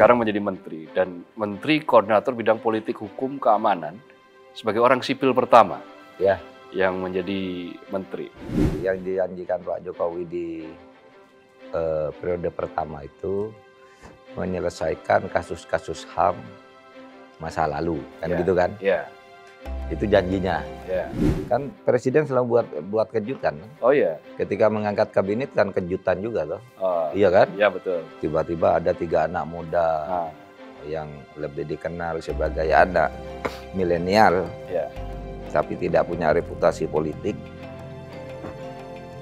sekarang menjadi menteri dan menteri koordinator bidang politik hukum keamanan sebagai orang sipil pertama ya yang menjadi menteri. Yang dijanjikan Pak Jokowi di eh, periode pertama itu menyelesaikan kasus-kasus HAM masa lalu kan ya, gitu kan? Ya itu janjinya. Yeah. Kan presiden selalu buat buat kejutan. Oh iya. Yeah. Ketika mengangkat kabinet kan kejutan juga loh. Oh, iya kan? Iya yeah, betul. Tiba-tiba ada tiga anak muda ah. yang lebih dikenal sebagai anak milenial, yeah. tapi tidak punya reputasi politik,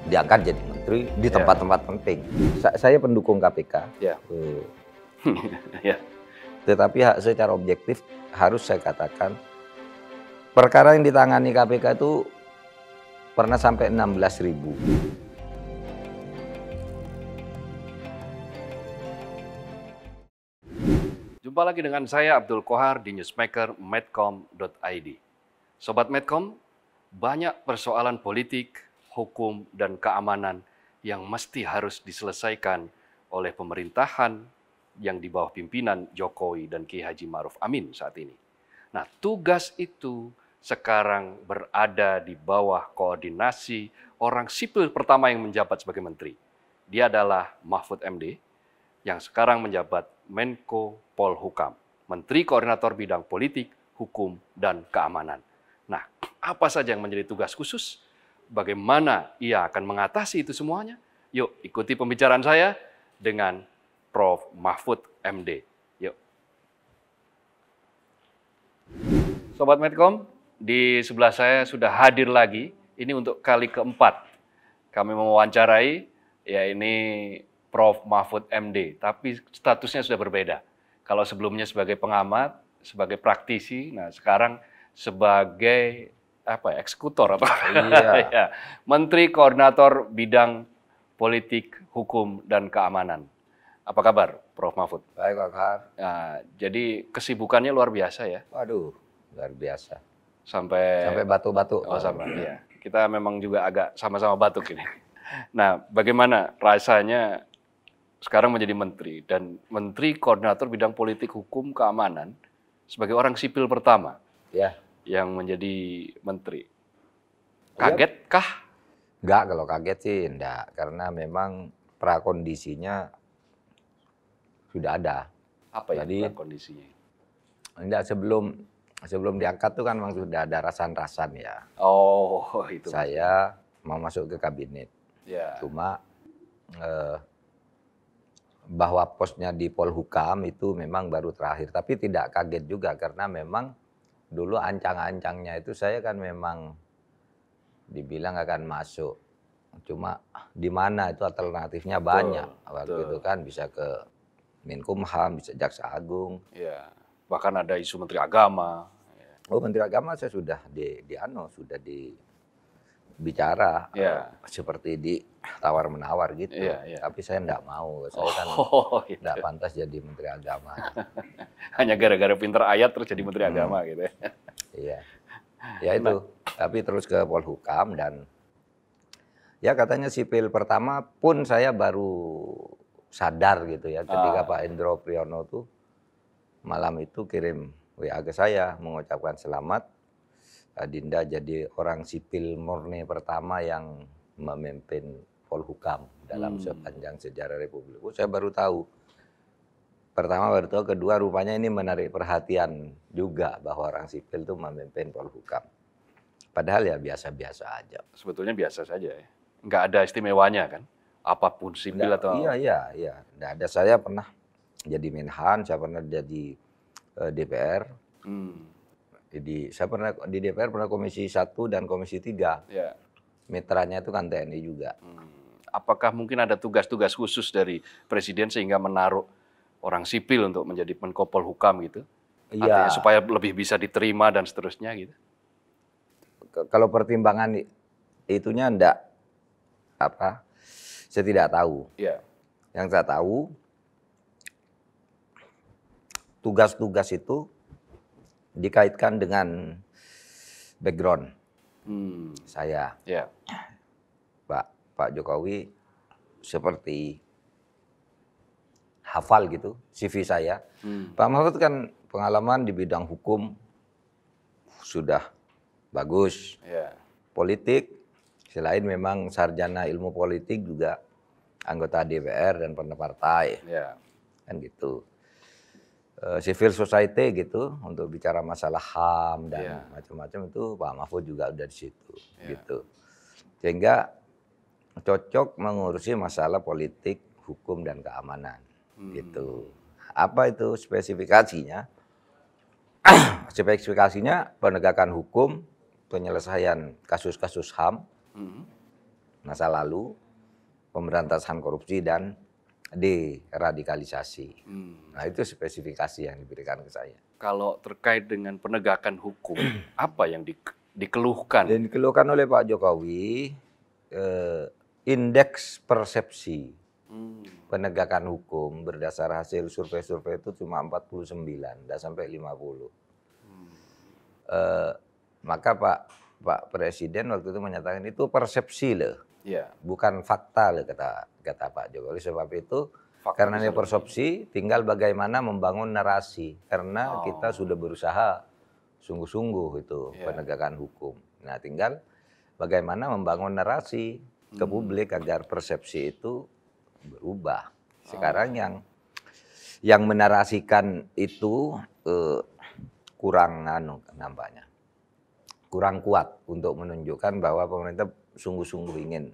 diangkat jadi menteri di ya. tempat-tempat yeah. penting. Sa saya pendukung KPK. Yeah. Ya. Uh. yeah. Tetapi secara objektif harus saya katakan Perkara yang ditangani KPK itu pernah sampai 16 ribu. Jumpa lagi dengan saya Abdul Kohar di newsmaker medcom.id. Sobat Medcom, banyak persoalan politik, hukum, dan keamanan yang mesti harus diselesaikan oleh pemerintahan yang di bawah pimpinan Jokowi dan Ki Haji Maruf Amin saat ini. Nah, tugas itu sekarang berada di bawah koordinasi orang sipil pertama yang menjabat sebagai menteri. Dia adalah Mahfud MD yang sekarang menjabat Menko Polhukam, Menteri Koordinator Bidang Politik, Hukum, dan Keamanan. Nah, apa saja yang menjadi tugas khusus? Bagaimana ia akan mengatasi itu semuanya? Yuk, ikuti pembicaraan saya dengan Prof. Mahfud MD. Yuk. Sobat Medcom, di sebelah saya sudah hadir lagi. Ini untuk kali keempat kami mewawancarai ya ini Prof. Mahfud MD, tapi statusnya sudah berbeda. Kalau sebelumnya sebagai pengamat, sebagai praktisi, nah sekarang sebagai apa ya, eksekutor apa? Iya. ya, Menteri Koordinator Bidang Politik, Hukum dan Keamanan. Apa kabar, Prof. Mahfud? Baik, Pak Nah, jadi kesibukannya luar biasa ya? Waduh, luar biasa sampai sampai batu-batu. Oh, oh sama. Iya. iya. Kita memang juga agak sama-sama batuk ini. Nah, bagaimana rasanya sekarang menjadi menteri dan menteri koordinator bidang politik hukum keamanan sebagai orang sipil pertama ya yang menjadi menteri. Iya. Kaget kah? Enggak, kalau kaget sih enggak karena memang prakondisinya sudah ada. Apa ya Jadi, prakondisinya? Enggak sebelum sebelum diangkat tuh kan memang sudah ada rasan-rasan ya. Oh, itu. Saya mau masuk ke kabinet. Ya. Cuma eh, bahwa posnya di Polhukam itu memang baru terakhir, tapi tidak kaget juga karena memang dulu ancang-ancangnya itu saya kan memang dibilang akan masuk. Cuma di mana itu alternatifnya banyak. Betul, Waktu betul. itu kan bisa ke Menkumham, bisa Jaksa Agung, yeah bahkan ada isu menteri agama. Oh menteri agama saya sudah di, di ano sudah di bicara yeah. Iya. uh, seperti di tawar menawar gitu. Yeah, yeah. Tapi saya tidak mau. Saya oh, kan tidak oh, gitu. pantas jadi menteri agama. Hanya gara-gara pinter ayat terus jadi menteri hmm. agama gitu. Ya. Iya. Ya itu. Nah. Tapi terus ke Polhukam dan ya katanya sipil pertama pun saya baru sadar gitu ya ketika ah. Pak Endro Priyono tuh malam itu kirim WA ke saya mengucapkan selamat. Eh, Dinda jadi orang sipil murni pertama yang memimpin Polhukam dalam hmm. sepanjang sejarah Republik. Oh, saya baru tahu. Pertama baru tahu, kedua rupanya ini menarik perhatian juga bahwa orang sipil itu memimpin Polhukam. Padahal ya biasa-biasa aja. Sebetulnya biasa saja ya. Nggak ada istimewanya kan? Apapun sipil Nggak, atau... Iya, iya, iya. Nggak ada. Saya pernah jadi Menhan, saya pernah jadi uh, eh, DPR. Hmm. Jadi saya pernah di DPR pernah Komisi 1 dan Komisi 3. Ya. Mitranya itu kan TNI juga. Hmm. Apakah mungkin ada tugas-tugas khusus dari presiden sehingga menaruh orang sipil untuk menjadi menko polhukam gitu? Iya. Supaya lebih bisa diterima dan seterusnya gitu. K kalau pertimbangan itunya enggak apa? Saya tidak tahu. Iya. Yang saya tahu tugas-tugas itu dikaitkan dengan background hmm. saya. Yeah. Pak Pak Jokowi seperti hafal gitu CV saya. Hmm. Pak Mahfud kan pengalaman di bidang hukum sudah bagus. Yeah. Politik selain memang sarjana ilmu politik juga anggota DPR dan pernah partai. Yeah. Kan gitu. Eh, civil society gitu untuk bicara masalah HAM dan yeah. macam-macam itu Pak Mahfud juga udah di situ yeah. gitu. Sehingga cocok mengurusi masalah politik, hukum dan keamanan hmm. gitu. Apa itu spesifikasinya? spesifikasinya penegakan hukum, penyelesaian kasus-kasus HAM, -hmm. masa lalu, pemberantasan korupsi dan deradikalisasi. Hmm. Nah itu spesifikasi yang diberikan ke saya. Kalau terkait dengan penegakan hukum, apa yang di, dikeluhkan? Yang dikeluhkan oleh Pak Jokowi, eh, indeks persepsi hmm. penegakan hukum berdasar hasil survei-survei itu cuma 49, tidak sampai 50. Hmm. Eh, maka Pak Pak Presiden waktu itu menyatakan itu persepsi loh, yeah. bukan fakta loh kata kata Pak Jokowi. Sebab itu Fakta karena ini persepsi, tinggal bagaimana membangun narasi. Karena oh. kita sudah berusaha sungguh-sungguh itu yeah. penegakan hukum. Nah, tinggal bagaimana membangun narasi ke hmm. publik agar persepsi itu berubah. Oh. Sekarang yang yang menarasikan itu eh, kurang anu nampaknya kurang kuat untuk menunjukkan bahwa pemerintah sungguh-sungguh ingin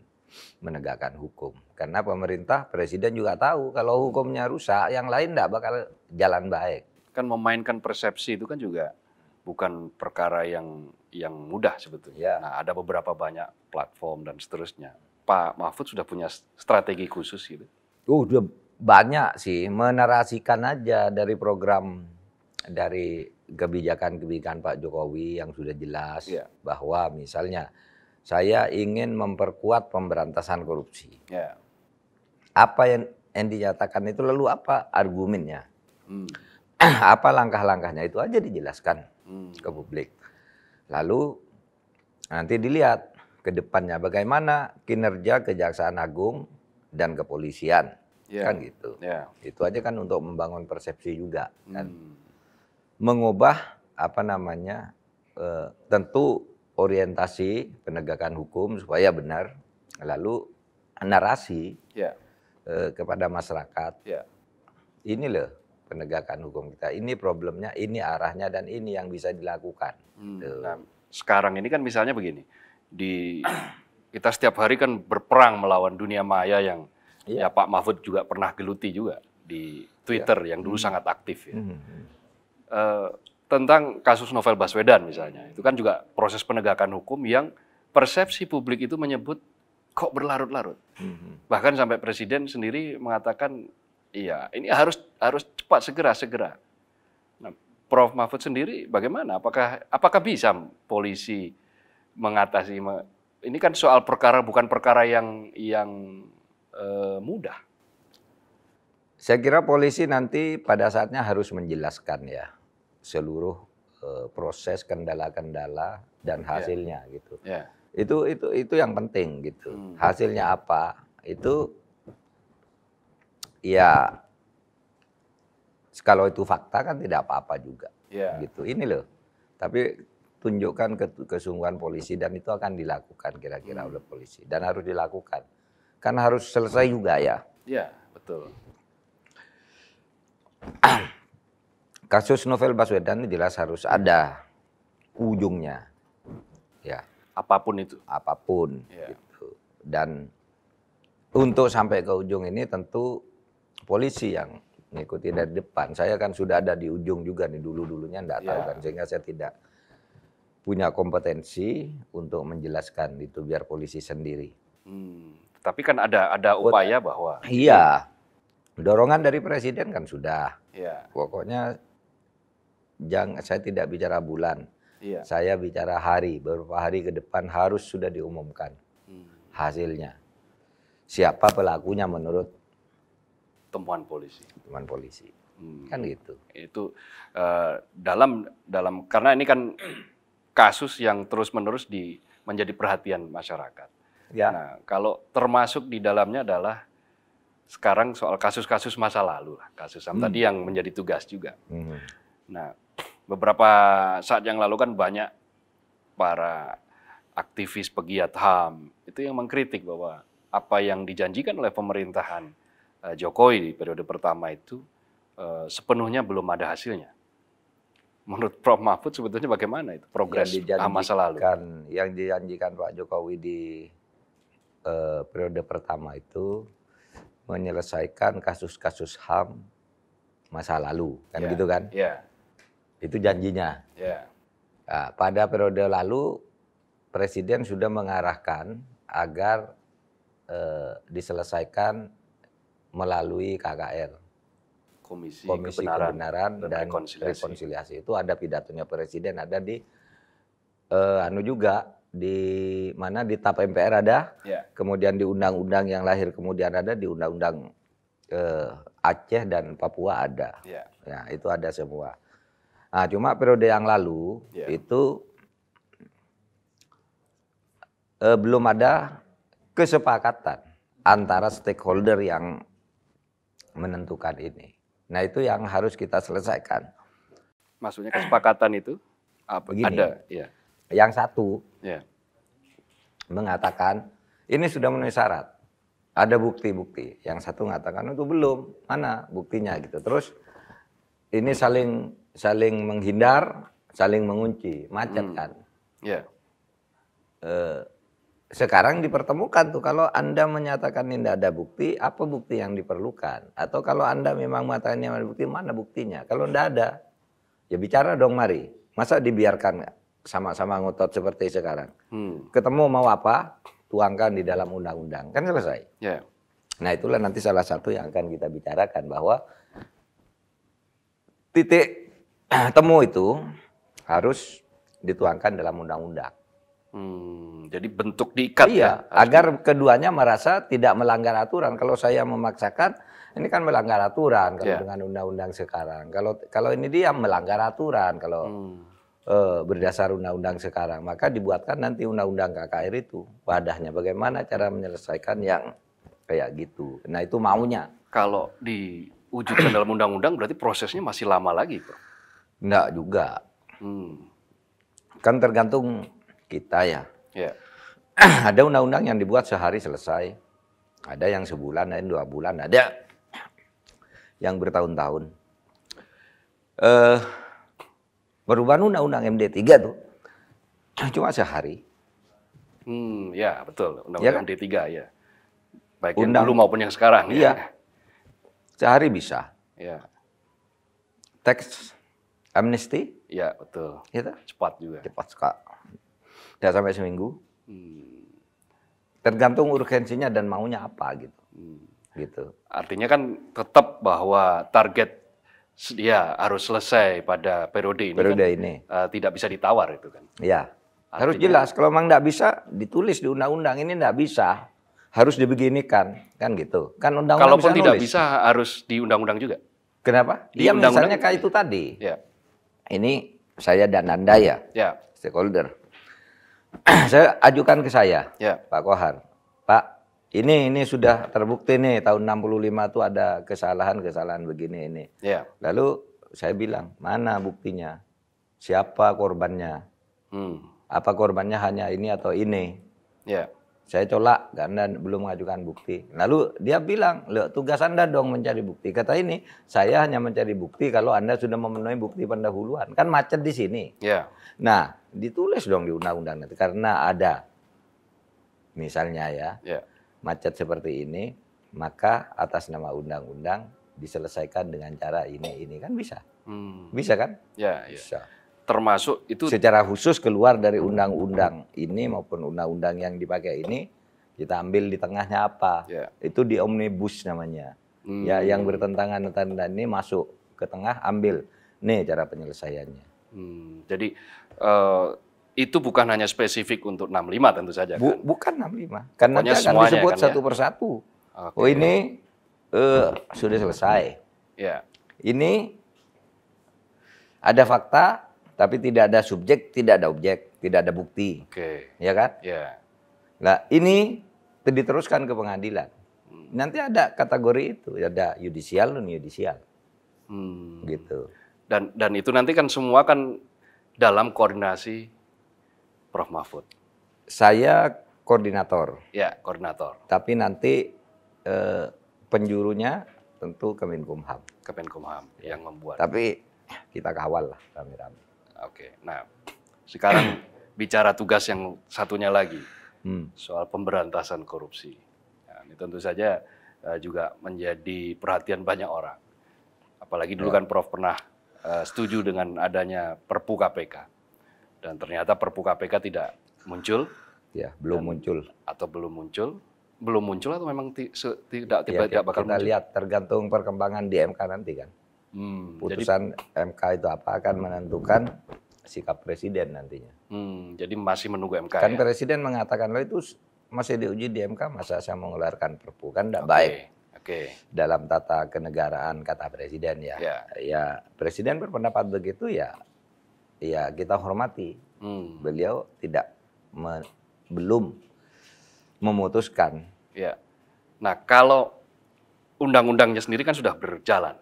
menegakkan hukum. Karena pemerintah, presiden juga tahu kalau hukumnya rusak, yang lain tidak bakal jalan baik. Kan memainkan persepsi itu kan juga bukan perkara yang yang mudah sebetulnya. Ya. Nah, ada beberapa banyak platform dan seterusnya. Pak Mahfud sudah punya strategi khusus gitu? Uh, oh, udah banyak sih menarasikan aja dari program dari kebijakan-kebijakan Pak Jokowi yang sudah jelas ya. bahwa misalnya saya ingin memperkuat pemberantasan korupsi. Yeah. Apa yang, yang dinyatakan itu lalu apa argumennya? Hmm. apa langkah-langkahnya itu aja dijelaskan hmm. ke publik. Lalu nanti dilihat ke depannya bagaimana kinerja Kejaksaan Agung dan kepolisian. Yeah. Kan gitu. Yeah. Itu aja kan untuk membangun persepsi juga kan. Hmm. Mengubah apa namanya? uh, tentu orientasi penegakan hukum supaya benar, lalu narasi yeah. eh, kepada masyarakat. Yeah. Ini loh penegakan hukum kita. Ini problemnya, ini arahnya dan ini yang bisa dilakukan. Hmm. Nah, sekarang ini kan misalnya begini, di kita setiap hari kan berperang melawan dunia maya yang yeah. ya Pak Mahfud juga pernah geluti juga di iya. Twitter yeah. yang dulu hmm. sangat aktif ya. Hmm. hmm, hmm. eh, tentang kasus novel Baswedan misalnya. Itu kan juga proses penegakan hukum yang persepsi publik itu menyebut kok berlarut-larut. Mm-hmm. Bahkan sampai presiden sendiri mengatakan, iya ini harus harus cepat segera segera. Nah, Prof Mahfud sendiri bagaimana? Apakah apakah bisa polisi mengatasi me, ini kan soal perkara bukan perkara yang yang e, mudah. Saya kira polisi nanti pada saatnya harus menjelaskan ya seluruh eh, proses kendala-kendala dan ya. hasilnya yeah. gitu. Yeah. Itu itu itu yang penting gitu. Hmm. Hasilnya apa? Itu ya kalau itu fakta kan tidak apa-apa juga. Yeah. Gitu. Ini loh. Tapi tunjukkan kesungguhan polisi dan itu akan dilakukan kira-kira hmm. oleh polisi dan harus dilakukan. Kan harus selesai juga ya. Iya, betul. Kasus novel Baswedan jelas harus ada ujungnya. Ya. Apapun itu. Apapun. Ya. Gitu. Dan untuk sampai ke ujung ini tentu polisi yang mengikuti dari depan. Saya kan sudah ada di ujung juga nih dulu-dulunya tidak tahu ya. kan sehingga saya tidak punya kompetensi untuk menjelaskan itu biar polisi sendiri. Hmm, tapi kan ada ada upaya bahwa iya dorongan dari presiden kan sudah. Ya Pokoknya jangan saya tidak bicara bulan. Iya. Saya bicara hari, beberapa hari ke depan harus sudah diumumkan hmm. hasilnya. Siapa pelakunya menurut temuan polisi? Temuan polisi. Hmm. Kan gitu. Itu uh, dalam dalam karena ini kan kasus yang terus-menerus di menjadi perhatian masyarakat. Ya. Nah, kalau termasuk di dalamnya adalah sekarang soal kasus-kasus masa lalu kasus hmm. tadi yang menjadi tugas juga. Hmm. Nah, beberapa saat yang lalu kan banyak para aktivis pegiat HAM itu yang mengkritik bahwa apa yang dijanjikan oleh pemerintahan eh, Jokowi di periode pertama itu eh, sepenuhnya belum ada hasilnya. Menurut Prof Mahfud sebetulnya bagaimana itu progres HAM masa lalu? Yang dijanjikan Pak Jokowi di eh, periode pertama itu menyelesaikan kasus-kasus HAM masa lalu kan yeah. gitu kan? Yeah itu janjinya. Yeah. Nah, pada periode lalu Presiden sudah mengarahkan agar eh, diselesaikan melalui KKR. Komisi, Komisi Kebenaran, Kebenaran dan, dan rekonsiliasi. rekonsiliasi. Itu ada pidatonya Presiden, ada di eh, anu juga di mana di TAP MPR ada, yeah. kemudian di undang-undang yang lahir kemudian ada di undang-undang eh, Aceh dan Papua ada. Yeah. Nah, ya, itu ada semua. Nah, cuma periode yang lalu yeah. itu eh, belum ada kesepakatan antara stakeholder yang menentukan ini. Nah, itu yang harus kita selesaikan. Maksudnya kesepakatan itu apa? Begini, ada, yeah. Yang satu yeah. mengatakan ini sudah memenuhi syarat. Ada bukti-bukti. Yang satu mengatakan itu belum, mana buktinya gitu. Terus ini saling saling menghindar, saling mengunci, macet hmm. kan. Yeah. Ya. Uh, sekarang dipertemukan tuh kalau Anda menyatakan tidak ada bukti, apa bukti yang diperlukan? Atau kalau Anda memang mengatakan ini ada bukti, mana buktinya? Kalau tidak ada, ya bicara dong mari. Masa dibiarkan sama-sama ngotot seperti sekarang? Hmm. Ketemu mau apa? Tuangkan di dalam undang-undang. Kan selesai. Yeah. Nah itulah nanti salah satu yang akan kita bicarakan bahwa titik Ah, temu itu harus dituangkan dalam undang-undang. Hmm, jadi bentuk diikat iya, ya. Agar di... keduanya merasa tidak melanggar aturan. Kalau saya memaksakan, ini kan melanggar aturan kalau yeah. dengan undang-undang sekarang. Kalau kalau ini dia melanggar aturan kalau hmm. eh, berdasar undang-undang sekarang, maka dibuatkan nanti undang-undang KKR itu wadahnya bagaimana cara menyelesaikan yang kayak gitu. Nah, itu maunya. Kalau diwujudkan dalam undang-undang berarti prosesnya masih lama lagi, Bro. Enggak juga. Hmm. Kan tergantung kita ya. Yeah. Ya. ada undang-undang yang dibuat sehari selesai. Ada yang sebulan, ada yang dua bulan, ada yang bertahun-tahun. Uh, perubahan undang-undang MD3 tuh cuma sehari. Hmm, ya betul. Ya undang-undang ya kan? MD3 ya. Baik Undang, yang dulu maupun yang sekarang ya. iya. ya. Sehari bisa. Ya. Teks Amnesty, Iya, betul. Gitu? Cepat juga. Cepat suka, Tidak sampai seminggu. Hmm. Tergantung urgensinya dan maunya apa gitu. Hmm. Gitu. Artinya kan tetap bahwa target ya harus selesai pada periode ini. Periode kan, ini. Uh, tidak bisa ditawar itu kan. Iya. Harus jelas. Kalau memang tidak bisa, ditulis di undang-undang ini tidak bisa. Harus dibeginikan, kan gitu. Kan undang-undang Kalaupun bisa tidak nulis. bisa, harus di undang-undang juga. Kenapa? dia ya, misalnya kayak itu tadi. Ya ini saya dan Anda ya, ya. stakeholder. saya ajukan ke saya, ya. Pak Kohar. Pak, ini ini sudah terbukti nih tahun 65 itu ada kesalahan-kesalahan begini ini. Ya. Lalu saya bilang, mana buktinya? Siapa korbannya? Hmm. Apa korbannya hanya ini atau ini? Ya. Saya tolak karena belum mengajukan bukti. Lalu dia bilang, "Loh, tugas Anda dong mencari bukti." Kata ini, "Saya hanya mencari bukti kalau Anda sudah memenuhi bukti pendahuluan." Kan macet di sini. Yeah. Nah, ditulis dong di undang-undang karena ada misalnya ya. Yeah. Macet seperti ini, maka atas nama undang-undang diselesaikan dengan cara ini ini kan bisa. Hmm. Bisa kan? Ya, yeah, bisa termasuk itu secara khusus keluar dari undang-undang ini maupun undang-undang yang dipakai ini kita ambil di tengahnya apa ya. itu di omnibus namanya hmm. ya yang bertentangan tentang ini masuk ke tengah ambil nih cara penyelesaiannya hmm. jadi uh, itu bukan hanya spesifik untuk 65 tentu saja kan? Bu, bukan 65 karena semua kan disebut kan, ya? satu ya? persatu okay. oh ini uh, sudah selesai ya. ini ada fakta tapi tidak ada subjek, tidak ada objek, tidak ada bukti. Oke. Okay. Ya kan? Iya. Yeah. Nah, ini diteruskan ke pengadilan. Hmm. Nanti ada kategori itu, ada yudisial non yudisial. Hmm. Gitu. Dan dan itu nanti kan semua kan dalam koordinasi Prof Mahfud. Saya koordinator. Ya, koordinator. Tapi nanti eh, penjurunya tentu Kemenkumham. Kemenkumham yang membuat. Tapi kita kawal lah rame-rame. Oke. Nah, sekarang bicara tugas yang satunya lagi hmm. soal pemberantasan korupsi. Nah, ini tentu saja uh, juga menjadi perhatian banyak orang. Apalagi dulu ya. kan Prof pernah uh, setuju dengan adanya Perpu KPK dan ternyata Perpu KPK tidak muncul. Ya, belum dan, muncul. Atau belum muncul belum muncul atau memang tidak ya, tiba ya, bakal kita muncul? lihat tergantung perkembangan di MK nanti kan. Hmm, Putusan jadi, MK itu apa akan menentukan sikap presiden nantinya. Hmm, jadi masih menunggu MK. Kan ya? presiden mengatakan lo itu masih diuji di MK masa saya mengeluarkan perpu kan tidak okay. baik. Oke. Okay. Dalam tata kenegaraan kata presiden ya. Yeah. Ya presiden berpendapat begitu ya. Ya kita hormati. Hmm. Beliau tidak me, belum memutuskan. Ya. Nah kalau undang-undangnya sendiri kan sudah berjalan.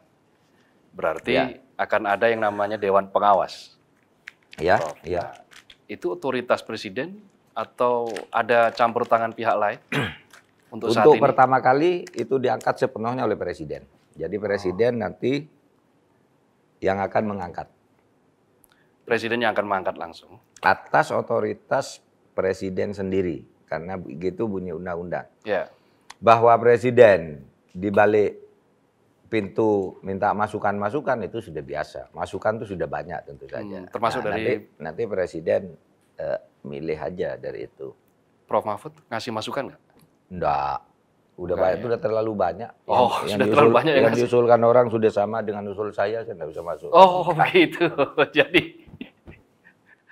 Berarti ya. akan ada yang namanya Dewan Pengawas. Ya, Prof. Oh, ya. Nah, itu otoritas presiden atau ada campur tangan pihak lain? untuk, untuk saat ini? pertama kali itu diangkat sepenuhnya oleh presiden. Jadi presiden oh. nanti yang akan mengangkat. Presiden yang akan mengangkat langsung. Atas otoritas presiden sendiri karena begitu bunyi undang-undang. Ya. Bahwa presiden di balik pintu minta masukan-masukan itu sudah biasa. Masukan itu sudah banyak tentu hmm, saja. Hmm, termasuk nah, dari nanti, nanti presiden uh, milih aja dari itu. Prof Mahfud ngasih masukan nggak? Nggak. Udah banyak, ya? itu udah terlalu banyak. Oh, yang, sudah terlalu banyak yang, yang diusulkan orang sudah sama dengan usul saya, saya nggak bisa masuk. Oh, itu. Jadi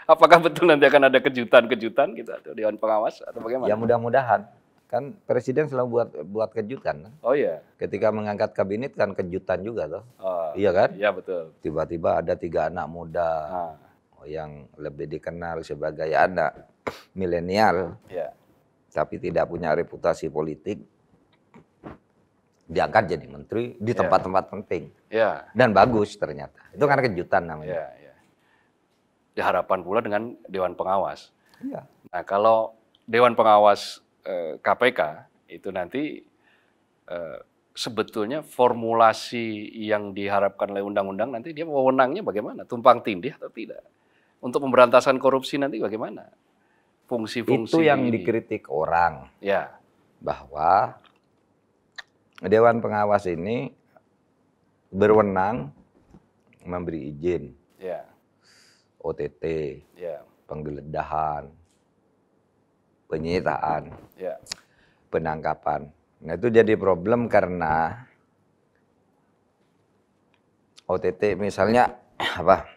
apakah betul nanti akan ada kejutan-kejutan gitu atau dewan pengawas atau bagaimana? Ya mudah-mudahan. Kan presiden selalu buat buat kejutan. Kan? Oh iya. Ketika mengangkat kabinet kan kejutan juga loh. Oh, iya kan? Iya betul. Tiba-tiba ada tiga anak muda ah. yang lebih dikenal sebagai anak milenial. Iya. Tapi tidak punya reputasi politik diangkat jadi menteri di iya. tempat-tempat ya. penting. Iya. Dan bagus ternyata. Itu karena kejutan namanya. Iya-, iya. Ya. Diharapan pula dengan dewan pengawas. Iya. Nah, kalau dewan pengawas KPK eh, itu nanti eh, sebetulnya formulasi yang diharapkan oleh undang-undang nanti dia wewenangnya bagaimana? Tumpang tindih atau tidak? Untuk pemberantasan korupsi nanti bagaimana? Fungsi-fungsi itu yang dikritik orang. Ya. Bahwa dewan pengawas ini berwenang memberi izin. Ya. OTT. Ya. Penggeledahan penyitaan, yeah. penangkapan. Nah itu jadi problem karena OTT misalnya apa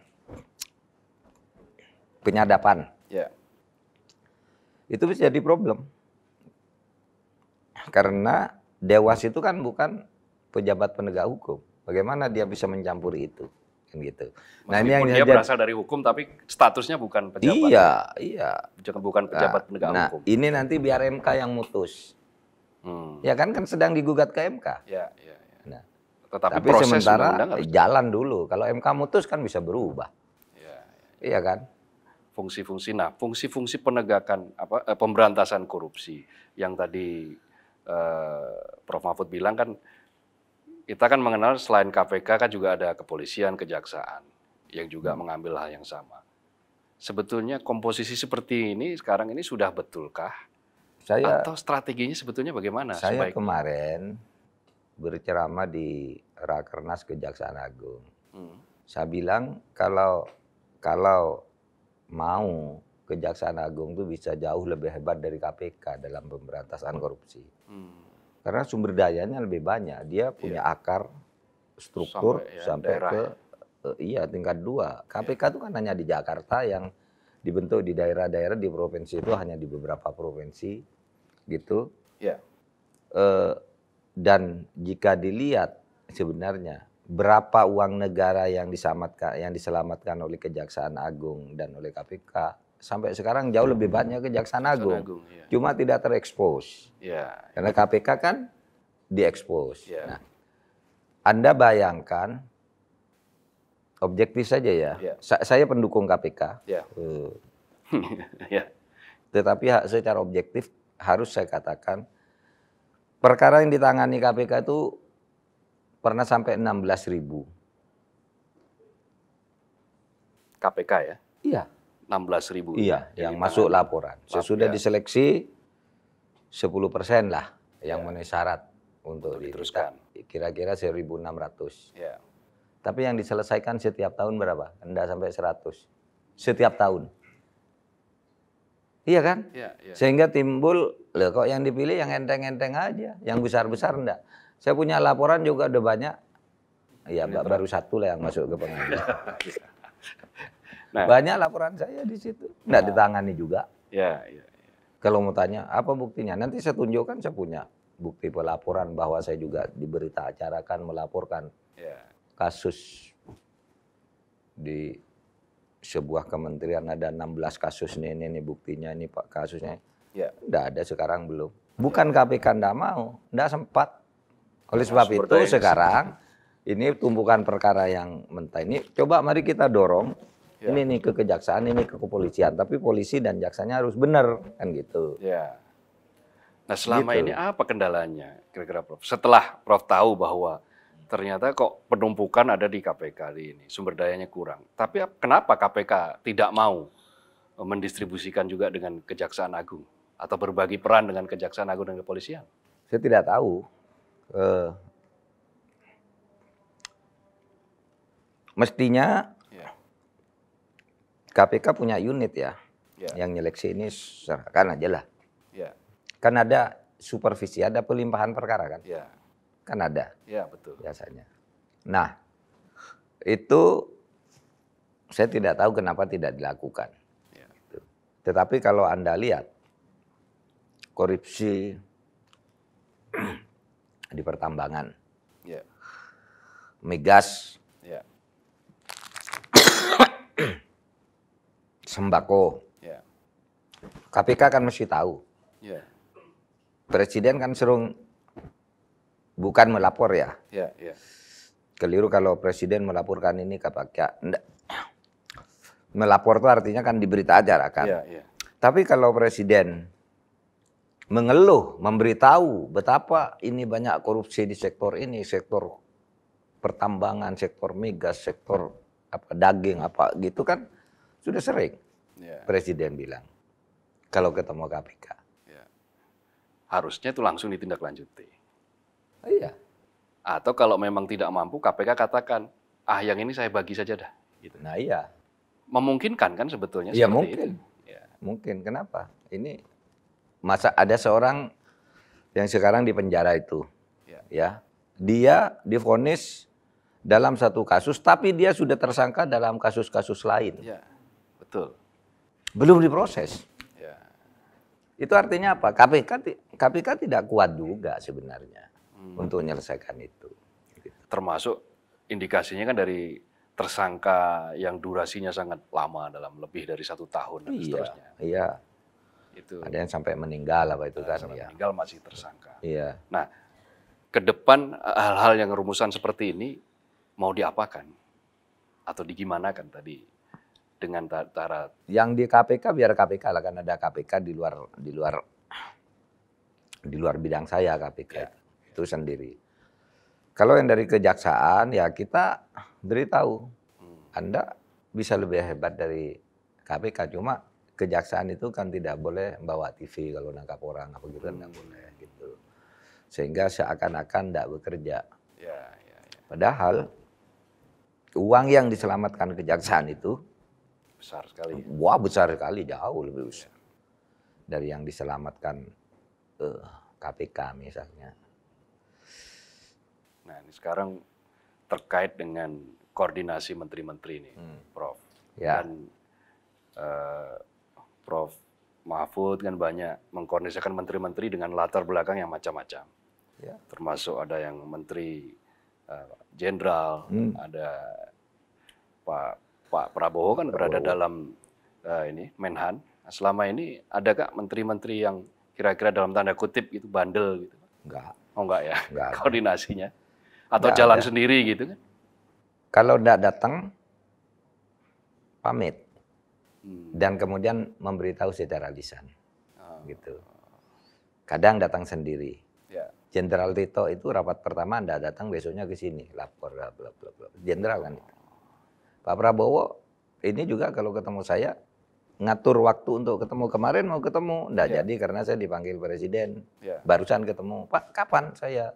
penyadapan, yeah. itu bisa jadi problem karena dewas itu kan bukan pejabat penegak hukum. Bagaimana dia bisa mencampuri itu? Kan gitu. nah, ini yang dia jadi, berasal dari hukum tapi statusnya bukan pejabat. Iya, iya. Bukan pejabat ah, penegak nah, hukum. ini nanti biar MK yang mutus. Hmm. Ya kan kan sedang digugat ke MK. Ya. iya, iya. Nah, tetapi, tapi proses sementara jalan dulu. Kalau MK mutus kan bisa berubah. Iya, iya. iya kan? Fungsi-fungsi nah, fungsi-fungsi penegakan apa eh, pemberantasan korupsi yang tadi eh, Prof Mahfud bilang kan kita kan mengenal selain KPK kan juga ada kepolisian, kejaksaan yang juga hmm. mengambil hal yang sama. Sebetulnya komposisi seperti ini sekarang ini sudah betulkah? Saya atau strateginya sebetulnya bagaimana? Saya sebaik? kemarin berceramah di Rakernas Kejaksaan Agung. Hmm. Saya bilang kalau kalau mau Kejaksaan Agung itu bisa jauh lebih hebat dari KPK dalam pemberantasan korupsi. Hmm. Karena sumber dayanya lebih banyak, dia iya. punya yeah. akar struktur sampai, ya, sampai ke uh, iya tingkat dua. KPK iya. yeah. itu kan hanya di Jakarta yang dibentuk di daerah-daerah di provinsi itu hanya di beberapa provinsi gitu. Yeah. Iya. Uh, dan jika dilihat sebenarnya berapa uang negara yang diselamatkan yang diselamatkan oleh Kejaksaan Agung dan oleh KPK sampai sekarang jauh lebih hmm. banyak Kejaksaan Agung. Agung ya. Cuma tidak terekspos. Ya, Karena KPK kan diekspos. Ya. Nah, Anda bayangkan objektif saja ya. ya. saya pendukung KPK. ya. Eh, iya. Tetapi secara objektif harus saya katakan perkara yang ditangani KPK itu pernah sampai 16 ribu. KPK ya? Iya. 16 ribu. Iya, ya. yang masuk laporan. Sesudah ya. diseleksi 10 persen lah yang ya. memenuhi syarat untuk, untuk diteruskan. Kira-kira 1.600. Ya. Tapi yang diselesaikan setiap tahun berapa? Anda sampai 100. Setiap tahun. Iya kan? Ya, ya. Sehingga timbul, loh kok yang dipilih yang enteng-enteng aja. Yang besar-besar enggak. Saya punya laporan juga udah banyak. Iya, baru satu lah yang masuk ke pengadilan. Iya. Nah. Banyak laporan saya di situ. Nggak nah. ditangani juga. Ya, ya, ya. Kalau mau tanya, apa buktinya? Nanti saya tunjukkan saya punya bukti pelaporan bahwa saya juga diberita acarakan melaporkan ya. kasus di sebuah kementerian ada 16 kasus nih, ini, ini buktinya, ini pak kasusnya. Ya. Nggak ada sekarang belum. Bukan KPK nggak mau, nggak sempat. Oleh nah, sebab nah, itu sekarang ini tumpukan perkara yang mentah ini. Coba mari kita dorong Yeah. Ini nih ke kejaksaan, ini ke kepolisian. Tapi polisi dan jaksanya harus benar kan gitu. Yeah. Nah selama gitu. ini apa kendalanya kira-kira Prof? Setelah Prof tahu bahwa ternyata kok penumpukan ada di KPK di ini, sumber dayanya kurang. Tapi kenapa KPK tidak mau mendistribusikan juga dengan Kejaksaan Agung atau berbagi peran dengan Kejaksaan Agung dan kepolisian? Saya tidak tahu. Uh, mestinya KPK punya unit ya, ya. yang nyeleksi ini serahkan aja lah. Ya. Kan ada supervisi, ada pelimpahan perkara kan? Ya. Kan ada. Ya betul. Biasanya. Nah itu saya tidak tahu kenapa tidak dilakukan. Ya. Gitu. Tetapi kalau anda lihat korupsi di pertambangan, ya. migas sembako. Yeah. KPK kan mesti tahu. Yeah. Presiden kan sering bukan melapor ya. Yeah, yeah. Keliru kalau presiden melaporkan ini KPK. Nggak. Melapor itu artinya kan diberita aja kan. Yeah, yeah. Tapi kalau presiden mengeluh, memberitahu betapa ini banyak korupsi di sektor ini, sektor pertambangan, sektor migas, sektor apa daging apa gitu kan sudah sering yeah. Presiden bilang kalau ketemu KPK. Yeah. Harusnya itu langsung ditindaklanjuti. Oh, iya. Atau kalau memang tidak mampu KPK katakan, ah yang ini saya bagi saja dah. Gitu. Nah iya. Memungkinkan kan sebetulnya ya, mungkin. Itu. Yeah. Mungkin. Kenapa? Ini masa ada seorang yang sekarang di penjara itu, ya, ya dia difonis dalam satu kasus, tapi dia sudah tersangka dalam kasus-kasus lain. yeah. Betul. Belum diproses. Ya. Itu artinya apa? KPK KPK tidak kuat juga sebenarnya hmm. untuk menyelesaikan itu. Termasuk indikasinya kan dari tersangka yang durasinya sangat lama dalam lebih dari satu tahun dan iya, seterusnya. Iya. Itu. Ada yang sampai meninggal apa itu nah, kan? Sampai ya. meninggal masih tersangka. Iya. Nah, ke depan eh, hal-hal yang rumusan seperti ini mau diapakan atau digimanakan tadi dengan cara yang di KPK biar KPK lah kan ada KPK di luar di luar di luar bidang saya KPK ya. itu sendiri. Kalau yang dari kejaksaan ya kita beritahu hmm. Anda bisa lebih hebat dari KPK cuma kejaksaan itu kan tidak boleh bawa TV kalau nangkap orang apa gitu hmm. nggak hmm. boleh gitu sehingga seakan-akan tidak bekerja. Ya, ya, ya. Padahal uang yang diselamatkan kejaksaan itu besar sekali. Wah besar sekali, jauh lebih besar dari yang diselamatkan uh, eh, KPK misalnya. Nah ini sekarang terkait dengan koordinasi menteri-menteri ini, hmm. Prof. Ya. Dan uh, eh, Prof. Mahfud kan banyak mengkoordinasikan menteri-menteri dengan latar belakang yang macam-macam. Ya. Termasuk ada yang menteri eh, jenderal, uh, hmm. ada Pak Pak Prabowo kan Prabowo. berada dalam uh, ini Menhan. Nah, selama ini ada kak menteri-menteri yang kira-kira dalam tanda kutip gitu bandel gitu? Enggak. Oh enggak ya. Enggak. Koordinasinya atau enggak jalan ada. sendiri gitu kan? Kalau enggak datang pamit hmm. dan kemudian memberitahu secara lisan oh. gitu. Kadang datang sendiri. Ya. Jenderal Tito itu rapat pertama anda datang besoknya ke sini lapor bla bla bla bla. Jenderal kan itu. Pak Prabowo ini juga kalau ketemu saya ngatur waktu untuk ketemu kemarin mau ketemu tidak yeah. jadi karena saya dipanggil presiden yeah. barusan ketemu Pak kapan saya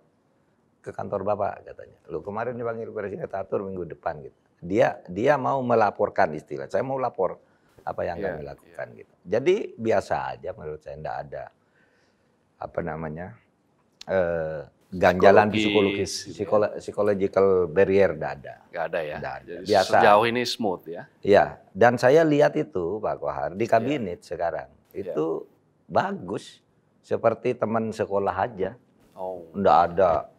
ke kantor bapak katanya lu kemarin dipanggil presiden atur minggu depan gitu dia dia mau melaporkan istilah saya mau lapor apa yang yeah. kami iya. lakukan yeah. gitu jadi biasa aja menurut saya tidak ada apa namanya eh, ganjalan Psikologi, psikologis, gitu ya. psikolo psychological barrier tidak ada. Tidak ada ya. Gak ada. Biasa. Sejauh ini smooth ya. Iya. Dan saya lihat itu Pak Kohar di iya. kabinet ya. sekarang iya. itu ya. bagus seperti teman sekolah aja. Oh. Tidak ada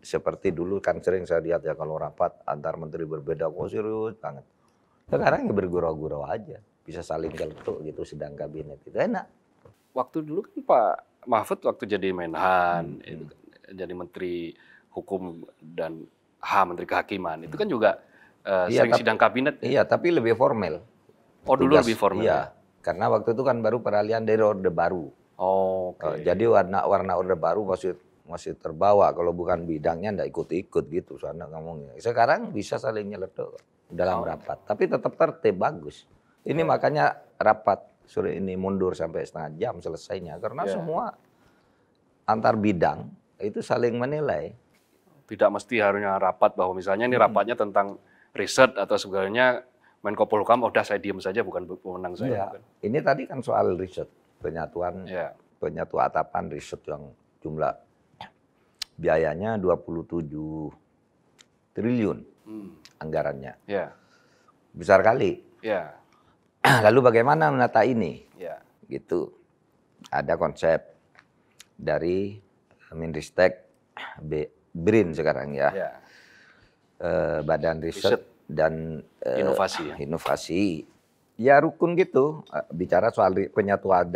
seperti dulu kan sering saya lihat ya kalau rapat antar menteri berbeda kok serius banget. Sekarang ya bergurau-gurau aja, bisa saling gelutuk gitu sedang kabinet itu enak. Waktu dulu kan Pak Mahfud waktu jadi Menhan hmm. itu kan jadi Menteri Hukum dan H Menteri Kehakiman. Itu kan juga uh, iya, sering sidang kabinet. Iya, tapi lebih formal. Oh, dulu lebih formal. Iya, ya? karena waktu itu kan baru peralihan dari Orde Baru. Oh, Okay. Uh, jadi warna-warna Orde Baru masih masih terbawa kalau bukan bidangnya ndak ikut-ikut gitu soalnya ngomongnya. Sekarang bisa saling nyeletuk dalam oh. rapat, tapi tetap tertib bagus. Ini yeah. makanya rapat sore ini mundur sampai setengah jam selesainya karena yeah. semua antar bidang itu saling menilai. Tidak mesti harusnya rapat bahwa misalnya ini rapatnya hmm. tentang riset atau sebagainya Menko Polhukam udah oh, saya diam saja bukan pemenang saya. Ya. Bukan. Ini tadi kan soal riset penyatuan ya. penyatu atapan riset yang jumlah biayanya 27 triliun hmm. anggarannya. Ya. Besar kali. Ya. Lalu bagaimana menata ini? Ya. Gitu. Ada konsep dari B, BRIN sekarang ya. ya. Eh, Badan Riset, Riset dan e, Inovasi. Ya. Inovasi. Ya rukun gitu eh, bicara soal penyatuan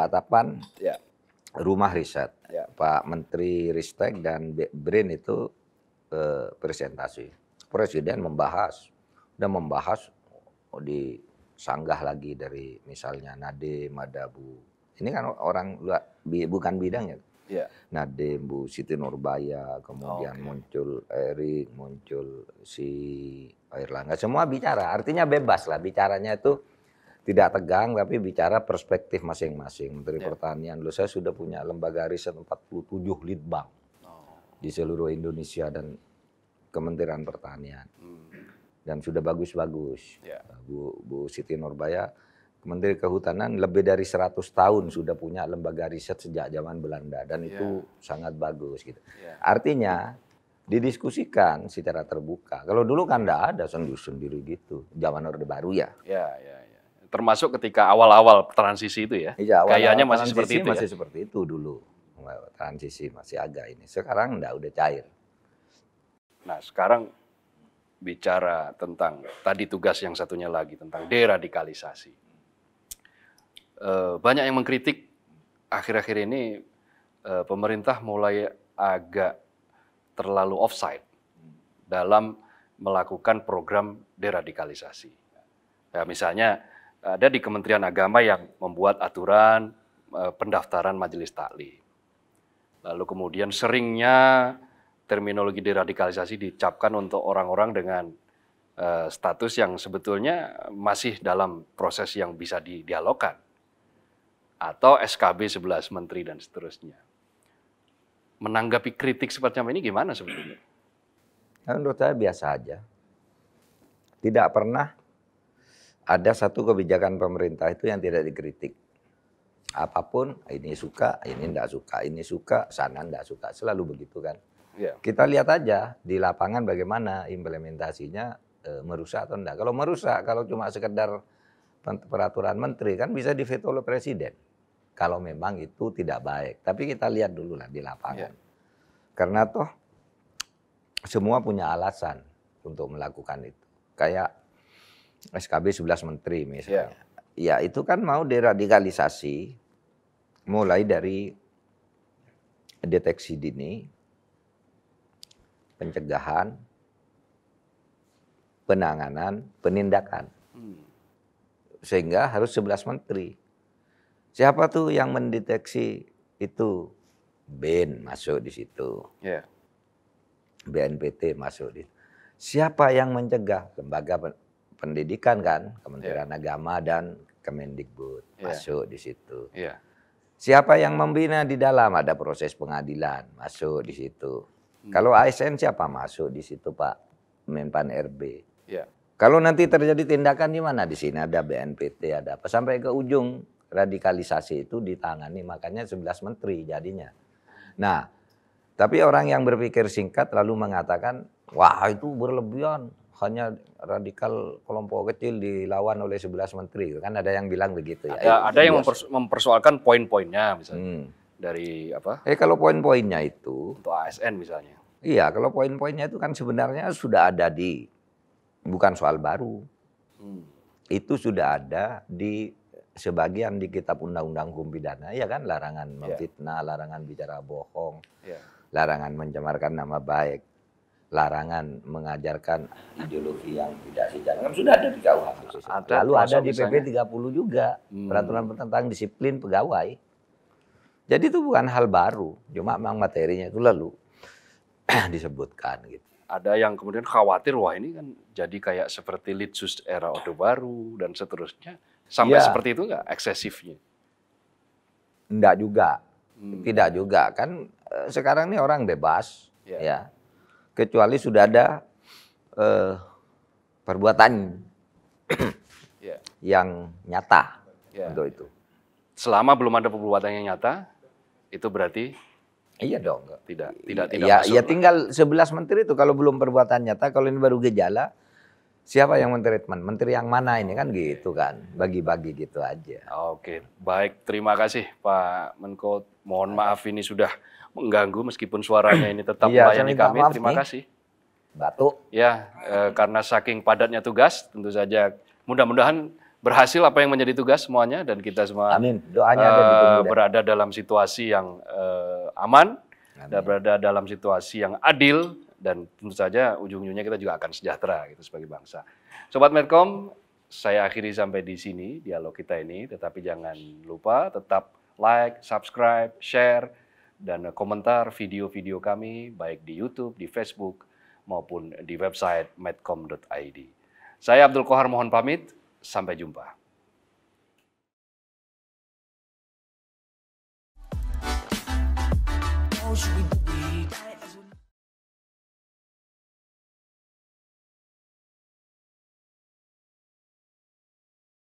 atapan ya. rumah riset. Ya. Pak Menteri Ristek dan BRIN itu eh, presentasi. Presiden membahas dan membahas oh, di sanggah lagi dari misalnya Nadi, Madabu, Ini kan orang luar, bukan bidangnya. Yeah. Nadim, Bu Siti Nurbaya, kemudian okay. muncul Erik, muncul si Air Langga, semua bicara. Artinya bebas lah bicaranya itu tidak tegang tapi bicara perspektif masing-masing. Menteri yeah. Pertanian dulu saya sudah punya lembaga riset 47 litbang oh. di seluruh Indonesia dan Kementerian Pertanian. Hmm. Dan sudah bagus-bagus. Yeah. Bu Bu Siti Nurbaya Kementerian Kehutanan lebih dari 100 tahun sudah punya lembaga riset sejak zaman Belanda dan yeah. itu sangat bagus gitu. Yeah. Artinya didiskusikan secara terbuka. Kalau dulu kan enggak ada sendiri-sendiri gitu, zaman Orde Baru ya. Ya, ya, ya. Termasuk ketika awal-awal transisi itu ya. Iya, awal, -awal Kayaknya masih seperti itu. Ya. Masih ya? seperti itu dulu. Transisi masih agak ini. Sekarang enggak udah cair. Nah, sekarang bicara tentang tadi tugas yang satunya lagi tentang deradikalisasi Eh, banyak yang mengkritik akhir-akhir ini eh, pemerintah mulai agak terlalu offside dalam melakukan program deradikalisasi. Ya, misalnya ada di Kementerian Agama yang membuat aturan eh, pendaftaran majelis taklim. Lalu kemudian seringnya terminologi deradikalisasi dicapkan untuk orang-orang dengan status yang sebetulnya masih dalam proses yang bisa didialogkan atau SKB 11 menteri dan seterusnya. Menanggapi kritik seperti ini gimana sebetulnya? Menurut saya biasa aja. Tidak pernah ada satu kebijakan pemerintah itu yang tidak dikritik. Apapun, ini suka, ini tidak suka, ini suka, sana tidak suka. Selalu begitu kan. Yeah. Kita lihat aja di lapangan bagaimana implementasinya e, merusak atau enggak. Kalau merusak, kalau cuma sekedar peraturan menteri kan bisa diveto oleh presiden kalau memang itu tidak baik. Tapi kita lihat dulu lah di lapangan. Ya. Karena toh semua punya alasan untuk melakukan itu. Kayak SKB 11 menteri misalnya. Ya, ya itu kan mau deradikalisasi mulai dari deteksi dini, pencegahan, penanganan, penindakan. Hmm. Sehingga harus 11 menteri. Siapa tuh yang mendeteksi itu? BEN masuk di situ. Yeah. BNPT masuk di Siapa yang mencegah? Lembaga pendidikan kan, Kementerian yeah. Agama dan Kemendikbud yeah. masuk di situ. Yeah. Siapa yang membina di dalam ada proses pengadilan masuk di situ. Hmm. Kalau ASN siapa masuk di situ Pak? Menpan RB. Yeah. Kalau nanti terjadi tindakan di mana? Di sini ada BNPT, ada apa. Sampai ke ujung radikalisasi itu ditangani. Makanya 11 menteri jadinya. Nah, tapi orang yang berpikir singkat lalu mengatakan, wah itu berlebihan. Hanya radikal kelompok kecil dilawan oleh 11 menteri. Kan ada yang bilang begitu. Ada, ya, ada yang mempersoalkan poin-poinnya misalnya. Hmm. Dari apa? Eh kalau poin-poinnya itu. Untuk ASN misalnya. Iya, kalau poin-poinnya itu kan sebenarnya sudah ada di bukan soal baru. Hmm. Itu sudah ada di sebagian di kitab undang-undang hukum pidana ya kan larangan ya. memfitnah, yeah. larangan bicara bohong, yeah. larangan mencemarkan nama baik, larangan mengajarkan ideologi yang tidak sejalan. Kan sudah ada di KUHP. Lalu ada di PP 30 juga, hmm. peraturan tentang disiplin pegawai. Jadi itu bukan hal baru, cuma memang materinya itu lalu disebutkan gitu ada yang kemudian khawatir wah ini kan jadi kayak seperti litsus era Orde Baru dan seterusnya. Sampai ya. seperti itu nggak eksesifnya? Enggak juga. Hmm. Tidak juga kan eh, sekarang ini orang bebas ya. ya. Kecuali sudah ada eh, perbuatan ya. yang nyata ya. untuk itu. Selama belum ada perbuatan yang nyata, itu berarti Iya dong. Tidak, tidak, tidak. Ya, ya tinggal 11 menteri itu kalau belum perbuatan nyata, kalau ini baru gejala, siapa yang mentreatment, menteri yang mana ini kan gitu kan, bagi-bagi gitu aja. Oke, baik. Terima kasih Pak Menko. Mohon maaf ini sudah mengganggu meskipun suaranya ini tetap iya, melayani kami. Terima nih. kasih. Batuk. Ya, e, karena saking padatnya tugas, tentu saja mudah-mudahan berhasil apa yang menjadi tugas semuanya dan kita semua Amin. Doanya uh, ada eh, berada dalam situasi yang uh, aman Amin. dan berada dalam situasi yang adil dan tentu saja ujung-ujungnya kita juga akan sejahtera gitu sebagai bangsa. Sobat Medcom, saya akhiri sampai di sini dialog kita ini, tetapi jangan lupa tetap like, subscribe, share dan komentar video-video kami baik di YouTube, di Facebook maupun di website medcom.id. Saya Abdul Kohar mohon pamit. Sampai jumpa. Oh,